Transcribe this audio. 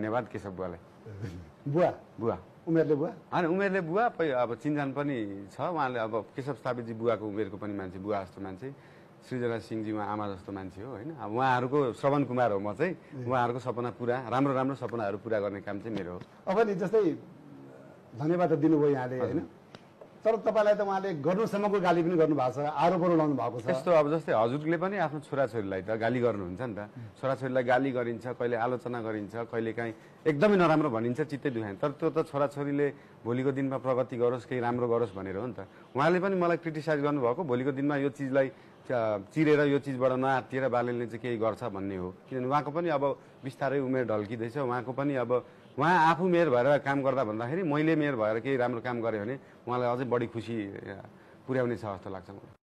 धन्यवाद केशव बुवालाई बुवा बुवा उमेरले बुवा होइन उमेरले बुवा अब चिन्जान पनि छ उहाँले अब केशव स्थापितजी बुवाको उमेरको पनि मान्छे बुवा जस्तो मान्छे सृजना सिंहजी उहाँ आमा जस्तो मान्छे हो होइन अब उहाँहरूको श्रवण कुमार हो म चाहिँ उहाँहरूको सपना पुरा राम्रो राम्रो सपनाहरू पुरा गर्ने काम चाहिँ मेरो हो अब नि जस्तै धन्यवाद त दिनुभयो यहाँले होइन तर तपाईँलाई त उहाँले गर्नुसम्मको गाली पनि गर्नुभएको छ आरोपहरू लाउनु भएको छ यस्तो अब जस्तै हजुरले पनि आफ्नो छोराछोरीलाई त गाली गर्नुहुन्छ नि त छोराछोरीलाई गाली गरिन्छ कहिले आलोचना गरिन्छ कहिले काहीँ एकदमै नराम्रो भनिन्छ चित्तै दुखाइ तर त्यो त छोराछोरीले भोलिको दिनमा प्रगति गरोस् केही राम्रो गरोस् भनेर हो नि त उहाँले पनि मलाई क्रिटिसाइज गर्नुभएको भोलिको दिनमा यो चिजलाई चिरेर यो चिजबाट नआतिएर बालनले चाहिँ केही गर्छ भन्ने हो किनभने उहाँको पनि अब बिस्तारै उमेर ढल्किँदैछ उहाँको पनि अब उहाँ आफू मेयर भएर काम गर्दा भन्दाखेरि मैले मेयर भएर केही राम्रो काम गरेँ भने उहाँलाई अझै बढी खुसी पुर्याउने छ जस्तो लाग्छ मलाई